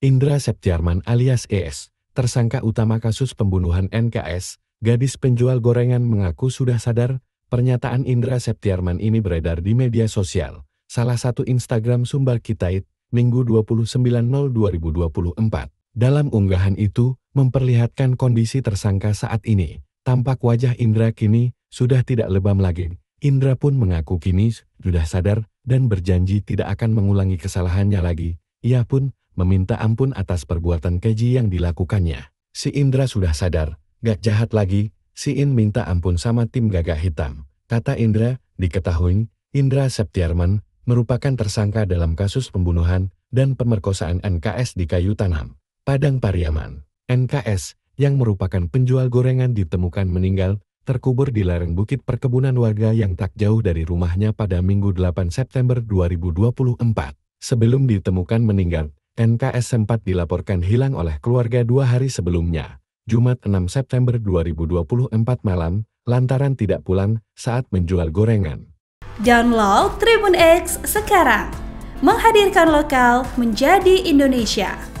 Indra Septiarman alias ES, tersangka utama kasus pembunuhan NKS, gadis penjual gorengan mengaku sudah sadar, pernyataan Indra Septiarman ini beredar di media sosial, salah satu Instagram sumber Kitait, Minggu 29.02.2024. Dalam unggahan itu, memperlihatkan kondisi tersangka saat ini, tampak wajah Indra kini sudah tidak lebam lagi. Indra pun mengaku kini sudah sadar dan berjanji tidak akan mengulangi kesalahannya lagi. Ia pun meminta ampun atas perbuatan keji yang dilakukannya. Si Indra sudah sadar, gak jahat lagi, si In minta ampun sama tim gagah hitam. Kata Indra, diketahui, Indra Septiarman merupakan tersangka dalam kasus pembunuhan dan pemerkosaan NKS di Kayu Tanam, Padang Pariaman. NKS, yang merupakan penjual gorengan ditemukan meninggal, terkubur di lereng bukit perkebunan warga yang tak jauh dari rumahnya pada Minggu 8 September 2024. Sebelum ditemukan meninggal, NKS sempat dilaporkan hilang oleh keluarga dua hari sebelumnya, Jumat 6 September 2024 malam, lantaran tidak pulang saat menjual gorengan. Download Tribun X sekarang, menghadirkan lokal menjadi Indonesia.